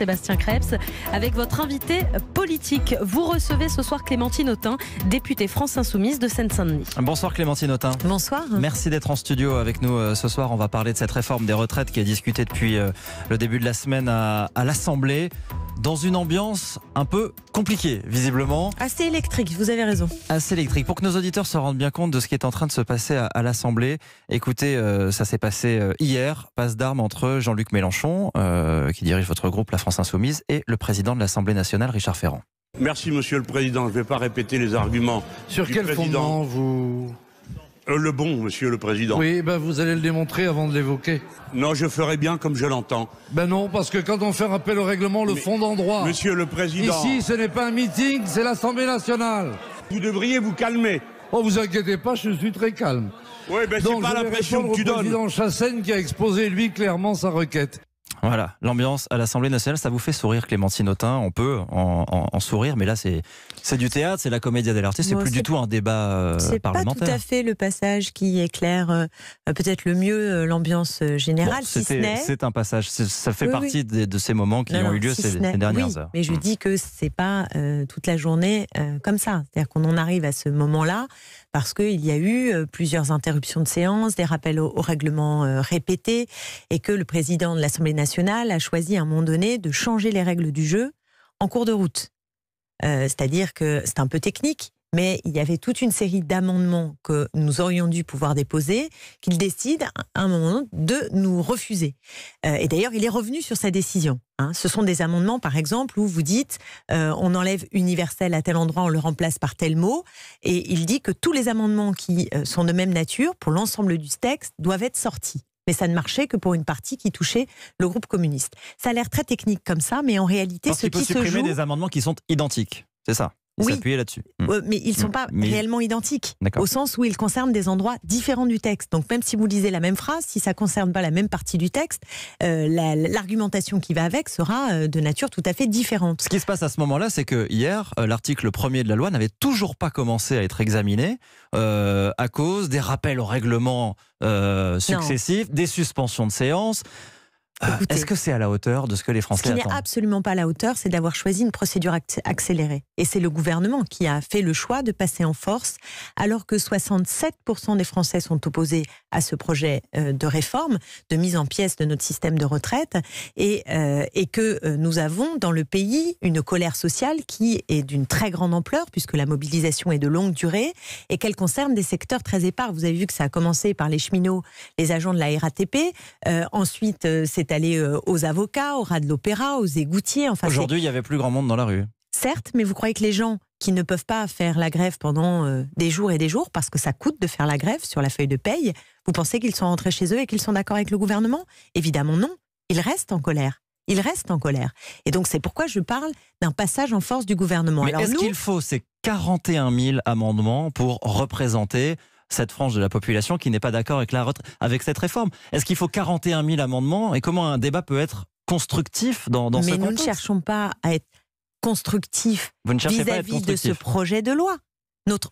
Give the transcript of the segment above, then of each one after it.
Sébastien Krebs, avec votre invité politique. Vous recevez ce soir Clémentine Autain, députée France Insoumise de Seine-Saint-Denis. Bonsoir Clémentine Autain. Bonsoir. Merci d'être en studio avec nous euh, ce soir. On va parler de cette réforme des retraites qui est discutée depuis euh, le début de la semaine à, l'Assemblée dans une ambiance un peu compliquée, visiblement. Assez électrique, vous avez raison. Assez électrique. Pour que nos auditeurs se rendent bien compte de ce qui est en train de se passer à, l'Assemblée, écoutez, euh, ça s'est passé euh, hier, passe d'armes entre Jean-Luc Mélenchon, euh, qui dirige votre groupe La France Insoumise, et le président de l'Assemblée nationale, Richard Ferrand. Merci, monsieur le président. Je ne vais pas répéter les arguments. Sur quel fondement vous euh, le bon, monsieur le président. Oui, ben vous allez le démontrer avant de l'évoquer. Non, je ferai bien comme je l'entends. Ben non, parce que quand on fait appel au règlement, le fond d'endroit. Monsieur le président. Ici, ce n'est pas un meeting, c'est l'Assemblée nationale. Vous devriez vous calmer. Oh, vous inquiétez pas, je suis très calme. Oui, ben c'est pas l'impression que tu donnes. président qui a exposé, lui, clairement sa requête. Voilà, l'ambiance à l'Assemblée nationale, ça vous fait sourire, Clémentine Autain On peut en, sourire, mais là, c'est du théâtre, c'est la comédia dell'arte, c'est plus du tout un débat parlementaire. Euh, c'est pas tout à fait le passage qui éclaire euh, peut-être le mieux euh, l'ambiance générale. c'est un passage, ça fait partie De, ces moments qui ont eu lieu ces, dernières heures. Mais je mm. dis que c'est pas toute la journée comme ça. C'est-à-dire qu'on en arrive à ce moment-là parce qu'il y a eu euh, plusieurs interruptions de séance, des rappels au, règlement euh, répétés, et que le président de l'Assemblée nationale a choisi à un moment donné de changer les règles du jeu en cours de route. Euh, c'est-à-dire que c'est un peu technique, mais il y avait toute une série d'amendements que nous aurions dû pouvoir déposer, qu'il décide à un moment de nous refuser. Euh, et d'ailleurs, il est revenu sur sa décision. Hein. Ce sont des amendements, par exemple, où vous dites euh, on enlève universel à tel endroit, on le remplace par tel mot, et il dit que tous les amendements qui euh, sont de même nature pour l'ensemble du texte doivent être sortis mais ça ne marchait que pour une partie qui touchait le groupe communiste. Ça a l'air très technique comme ça, mais en réalité, ce qui peut supprimer des amendements qui sont identiques, c'est ça oui. s'appuyer là-dessus. Mm. mais ils ne sont mm. pas réellement identiques, au sens où ils concernent des endroits différents du texte. Donc même si vous lisez la même phrase, si ça ne concerne pas la même partie du texte, euh, l'argumentation qui va avec sera euh, de nature tout à fait différente. Ce qui se passe à ce moment-là, c'est que hier, euh, l'article premier de la loi n'avait toujours pas commencé à être examiné à cause des rappels au règlement successifs, des suspensions de séance. Ah, est-ce que c'est à la hauteur de ce que les Français ce qui n'est absolument pas à la hauteur, c'est d'avoir choisi une procédure accélérée. Et c'est le gouvernement qui a fait le choix de passer en force, alors que 67% des Français sont opposés à ce projet euh, de réforme, de mise en pièces de notre système de retraite, et, euh, et que euh, nous avons dans le pays une colère sociale qui est d'une très grande ampleur, puisque la mobilisation est de longue durée, et qu'elle concerne des secteurs très épars. Vous avez vu que ça a commencé par les cheminots, les agents de la RATP, ensuite c'est aller euh, aux avocats, au ras de l'opéra, aux égoutiers. Aujourd'hui, il n'y avait plus grand monde dans la rue. Certes, mais vous croyez que les gens qui ne peuvent pas faire la grève pendant euh, des jours et des jours, parce que ça coûte de faire la grève sur la feuille de paye, vous pensez qu'ils sont rentrés chez eux et qu'ils sont d'accord avec le gouvernement Évidemment non. Ils restent en colère. Ils restent en colère. Et donc c'est pourquoi je parle d'un passage en force du gouvernement. Mais est-ce qu'il faut ces 41 000 amendements pour représenter cette frange de la population qui n'est pas d'accord avec, cette réforme. Est-ce qu'il faut 41 000 amendements et comment un débat peut être constructif dans, ce contexte nous ne cherchons pas à être constructifs vis-à-vis de ce projet de loi.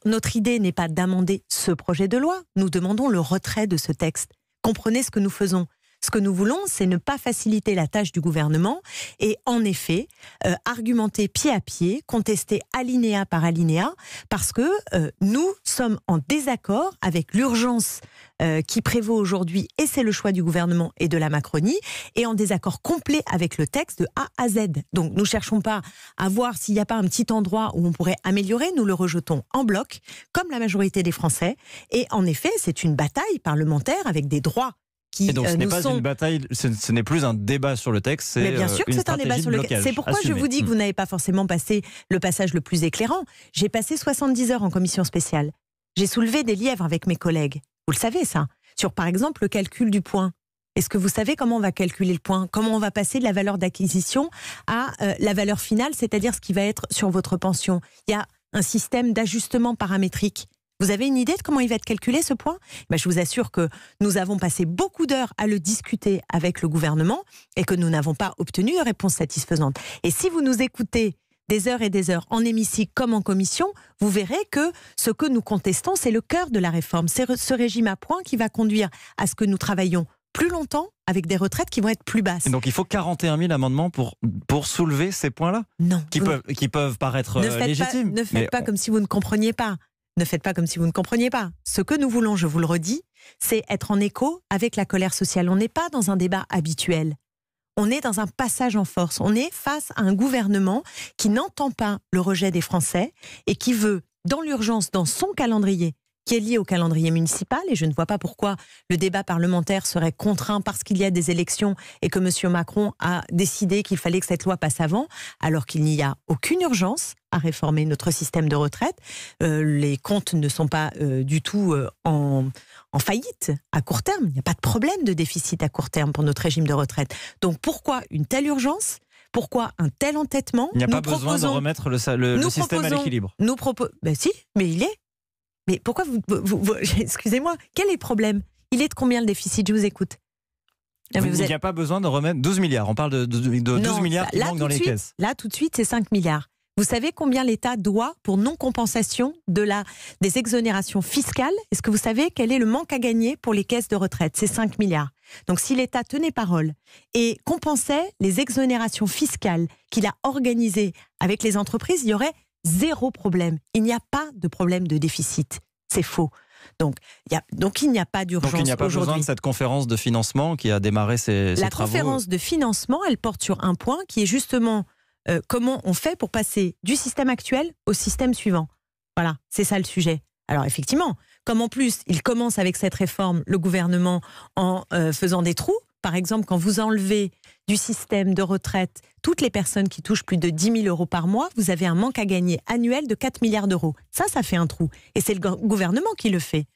notre idée n'est pas d'amender ce projet de loi. Nous demandons le retrait de ce texte. Comprenez ce que nous faisons. Ce que nous voulons, c'est ne pas faciliter la tâche du gouvernement et en effet euh, argumenter pied à pied, contester alinéa par alinéa, parce que euh, nous sommes en désaccord avec l'urgence euh, qui prévaut aujourd'hui, et c'est le choix du gouvernement et de la Macronie, et en désaccord complet avec le texte de A à Z. Donc nous ne cherchons pas à voir s'il n'y a pas un petit endroit où on pourrait améliorer, nous le rejetons en bloc, comme la majorité des Français, et en effet c'est une bataille parlementaire avec des droits et donc, ce euh, n'est pas une bataille, ce, n'est plus un débat sur le texte, c'est Mais bien euh, sûr c'est un débat sur le C'est pourquoi je vous dis que vous mm. n'avez pas forcément passé le passage le plus éclairant. J'ai passé 70 heures en commission spéciale. J'ai soulevé des lièvres avec mes collègues. Vous le savez ça. Sur par exemple le calcul du point. Est-ce que vous savez comment on va calculer le point Comment on va passer de la valeur d'acquisition à euh, la valeur finale, c'est-à-dire ce qui va être sur votre pension Il y a un système d'ajustement paramétrique vous avez une idée de comment il va être calculé ce point ben, Je vous assure que nous avons passé beaucoup d'heures à le discuter avec le gouvernement et que nous n'avons pas obtenu de réponse satisfaisante. Et si vous nous écoutez des heures et des heures en hémicycle comme en commission, vous verrez que ce que nous contestons, c'est le cœur de la réforme. C'est ce régime à points qui va conduire à ce que nous travaillons plus longtemps avec des retraites qui vont être plus basses. Et donc il faut 41 000 amendements pour, pour soulever ces points-là Non. Qui, peuvent, qui peuvent paraître ne euh, légitimes. ne faites pas comme si vous ne compreniez pas ne faites pas comme si vous ne compreniez pas. Ce que nous voulons, je vous le redis, c'est être en écho avec la colère sociale. On n'est pas dans un débat habituel. On est dans un passage en force. On est face à un gouvernement qui n'entend pas le rejet des Français et qui veut, dans l'urgence, dans son calendrier, qui est lié au calendrier municipal. Et je ne vois pas pourquoi le débat parlementaire serait contraint parce qu'il y a des élections et que M. Macron a décidé qu'il fallait que cette loi passe avant, alors qu'il n'y a aucune urgence à réformer notre système de retraite. Euh, les comptes ne sont pas euh, du tout euh, en, faillite à court terme. Il n'y a pas de problème de déficit à court terme pour notre régime de retraite. Donc pourquoi une telle urgence pourquoi un tel entêtement Il n'y a pas besoin de remettre le, le système à l'équilibre. Nous proposons. Ben si, mais il est. Mais pourquoi vous, excusez-moi, quel est le problème Il est de combien le déficit Je vous écoute. Il n'y a pas besoin de remettre 12 milliards. On parle de, 12 milliards qui dans les caisses. Là, tout de suite, c'est 5 milliards. Vous savez combien l'État doit pour non-compensation de la, des exonérations fiscales Est-ce que vous savez quel est le manque à gagner pour les caisses de retraite C'est 5 milliards. Donc si l'État tenait parole et compensait les exonérations fiscales qu'il a organisées avec les entreprises, il y aurait Zéro problème. Il n'y a pas de problème de déficit. C'est faux. Donc, il n'y a pas d'urgence. Donc il n'y a pas besoin de cette conférence de financement qui a démarré ses, travaux La conférence de financement, elle porte sur un point qui est justement euh, comment on fait pour passer du système actuel au système suivant. Voilà, c'est ça le sujet. Alors effectivement, comme en plus il commence avec cette réforme, le gouvernement en euh, faisant des trous, par exemple, quand vous enlevez du système de retraite toutes les personnes qui touchent plus de 10 000 euros par mois, vous avez un manque à gagner annuel de 4 milliards d'euros. Ça, ça fait un trou. Et c'est le gouvernement qui le fait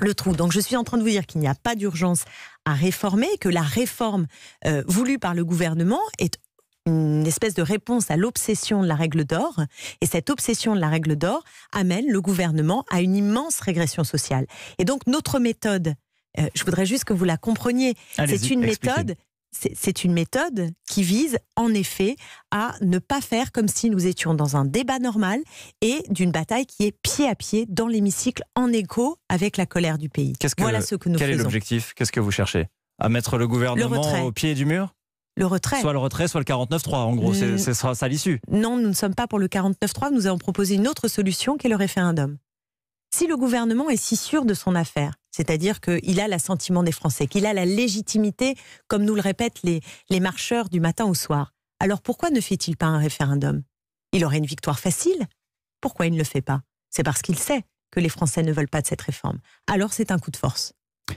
le trou. Donc je suis en train de vous dire qu'il n'y a pas d'urgence à réformer, que la réforme euh, voulue par le gouvernement est une espèce de réponse à l'obsession de la règle d'or. Et cette obsession de la règle d'or amène le gouvernement à une immense régression sociale. Et donc notre méthode, euh, je voudrais juste que vous la compreniez. C'est une méthode. C'est une méthode qui vise en effet à ne pas faire comme si nous étions dans un débat normal et d'une bataille qui est pied à pied dans l'hémicycle en écho avec la colère du pays. que, ce que nous quel est l'objectif Qu'est-ce que vous cherchez À mettre le gouvernement au pied du mur le retrait. Soit le retrait, soit le 49-3, en gros, ce sera ça l'issue. Non, nous ne sommes pas pour le 49-3, nous avons proposé une autre solution qui est le référendum. Si le gouvernement est si sûr de son affaire, c'est-à-dire qu'il a l'assentiment des Français, qu'il a la légitimité, comme nous le répètent les, marcheurs du matin au soir. Alors pourquoi ne fait-il pas un référendum Il aurait une victoire facile. Pourquoi il ne le fait pas C'est parce qu'il sait que les Français ne veulent pas de cette réforme. Alors c'est un coup de force.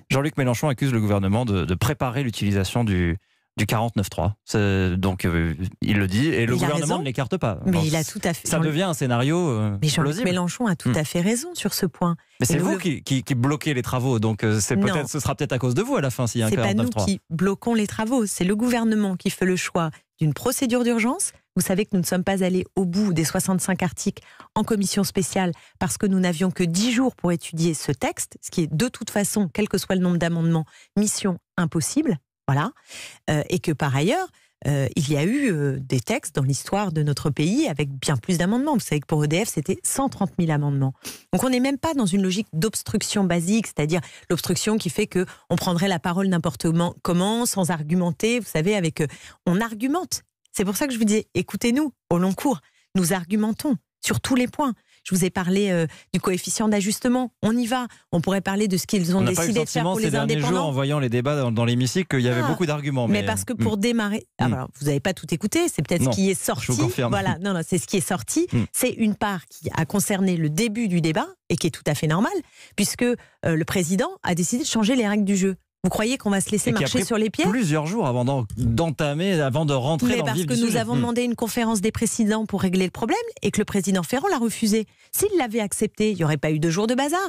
Jean-Luc Mélenchon accuse le gouvernement de préparer l'utilisation du, du 49-3. Donc, euh, il le dit, et le gouvernement ne l'écarte pas. Mais il a tout à fait. Ça devient un scénario. Euh, mais jean Mélenchon a tout hmm. à fait raison sur ce point. Mais c'est vous qui, bloquez les travaux, donc euh, c'est peut-être, ce sera peut-être à cause de vous à la fin s'il y a un 49-3. C'est pas nous qui bloquons les travaux, c'est le gouvernement qui fait le choix d'une procédure d'urgence. Vous savez que nous ne sommes pas allés au bout des 65 articles en commission spéciale parce que nous n'avions que 10 jours pour étudier ce texte, ce qui est de toute façon, quel que soit le nombre d'amendements, mission impossible. Voilà. Euh, et que par ailleurs, euh, il y a eu euh, des textes dans l'histoire de notre pays avec bien plus d'amendements. Vous savez que pour EDF, c'était 130 000 amendements. Donc on n'est même pas dans une logique d'obstruction basique, c'est-à-dire l'obstruction qui fait que on prendrait la parole n'importe comment, sans argumenter. Vous savez, avec on argumente. C'est pour ça que je vous disais, écoutez-nous au long cours. Nous argumentons sur tous les points. Je vous ai parlé euh, du coefficient d'ajustement. On y va. On pourrait parler de ce qu'ils ont décidé de faire pour ces les indépendants. Jours, en voyant les débats dans, l'hémicycle, qu'il y avait ah. beaucoup d'arguments. Mais... parce que euh, pour hmm. démarrer, hmm. alors, vous n'avez pas tout écouté. C'est peut-être ce qui est sorti. Voilà, non, non, c'est ce qui est sorti. Hmm. C'est une part qui a concerné le début du débat et qui est tout à fait normal, puisque euh, le président a décidé de changer les règles du jeu. Vous croyez qu'on va se laisser marcher sur les pieds Plusieurs jours avant d'entamer, avant de rentrer dans parce le vif que nous avons hmm. demandé une conférence des présidents pour régler le problème et que le président Ferrand l'a refusé. S'il l'avait accepté, il n'y aurait pas eu deux jours de bazar.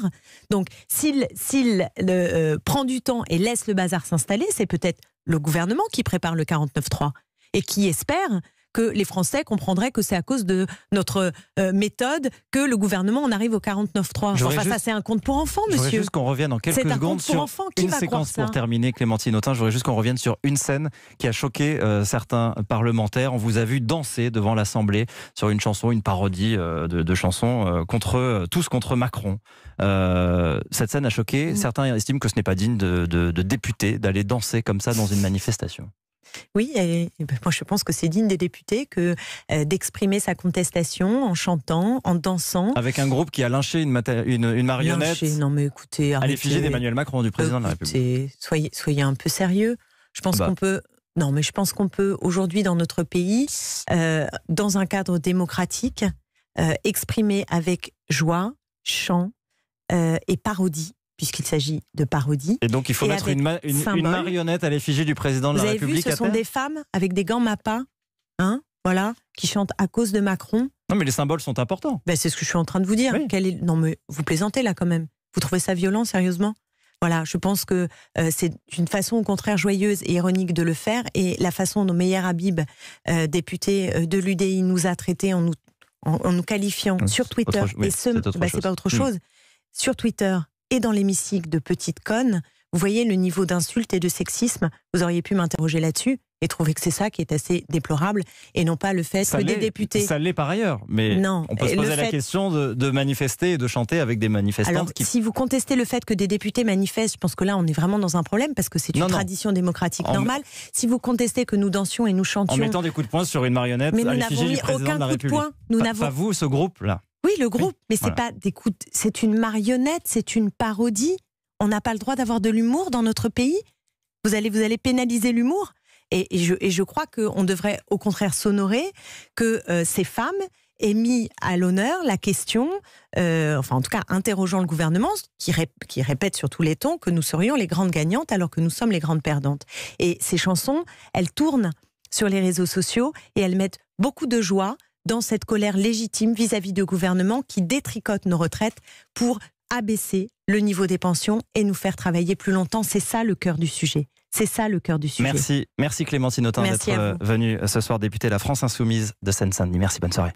Donc, s'il euh, euh, prend du temps et laisse le bazar s'installer, c'est peut-être le gouvernement qui prépare le 49.3 et qui espère que les Français comprendraient que c'est à cause de notre euh, méthode que le gouvernement en arrive au 49-3. Enfin, juste... ça, c'est un compte pour enfants, monsieur. juste qu'on revienne dans quelques secondes sur une séquence pour terminer, Clémentine Autain. voudrais juste qu'on revienne sur une scène qui a choqué euh, certains parlementaires. On vous a vu danser devant l'Assemblée sur une chanson, une parodie euh, de, chansons contre tous contre Macron. cette scène a choqué. Mm. Certains estiment que ce n'est pas digne de, de, de d'aller danser comme ça dans une manifestation. Oui, ben, moi je pense que c'est digne des députés que euh, d'exprimer sa contestation en chantant, en dansant. Avec un groupe qui a lynché une, marionnette. non mais écoutez, à l'effigie d'Emmanuel Macron, du président de la République. Euh, soyez, un peu sérieux. Je pense ah bah. qu'on peut non, mais je pense qu'on peut aujourd'hui dans notre pays, euh, dans un cadre démocratique, exprimer avec joie, chant et parodie puisqu'il s'agit de parodie. Et donc il faut mettre une, marionnette à l'effigie du président de Vous la avez République. Vu, ce sont des femmes avec des gants mappa, hein, voilà, qui chantent à cause de Macron. Non, mais les symboles sont importants. Ben, c'est ce que je suis en train de vous dire. Non, mais vous plaisantez là quand même. Vous trouvez ça violent, sérieusement voilà, je pense que euh, c'est une façon au contraire joyeuse et ironique de le faire. Et la façon dont Meyer Habib, euh, député euh, de l'UDI, nous a traités en nous, en, nous qualifiant ah, sur Twitter, et ce, c'est ben, pas autre hmm. chose, sur Twitter et dans l'hémicycle de petites connes, vous voyez le niveau d'insulte et de sexisme. Vous auriez pu m'interroger là-dessus et trouver que c'est ça qui est assez déplorable et non pas le fait que des députés. Ça l'est par ailleurs, mais on peut se poser la question de, manifester et de chanter avec des manifestants. Alors, si vous contestez le fait que des députés manifestent, je pense que là on est vraiment dans un problème parce que c'est une tradition démocratique normale. Si vous contestez que nous dansions et nous chantions. En mettant des coups de poing sur une marionnette, mais nous n'avons mis aucun coup de, poing. Nous pas vous, ce groupe-là. Oui, le groupe. Mais c'est pas C'est une marionnette, c'est une parodie. On n'a pas le droit d'avoir de l'humour dans notre pays. Vous allez, vous allez pénaliser l'humour. Et, je, je, crois qu'on devrait au contraire s'honorer que euh, ces femmes aient mis à l'honneur la question, euh, enfin en tout cas interrogeant le gouvernement, qui, répète sur tous les tons que nous serions les grandes gagnantes alors que nous sommes les grandes perdantes. Et ces chansons, elles tournent sur les réseaux sociaux et elles mettent beaucoup de joie, dans cette colère légitime vis-à-vis de gouvernements qui détricotent nos retraites pour abaisser le niveau des pensions et nous faire travailler plus longtemps. C'est ça le cœur du sujet. C'est ça le cœur du sujet. Merci, merci Clémentine Autain d'être euh, venue euh, ce soir députée de la France Insoumise de Seine-Saint-Denis. Merci, bonne soirée.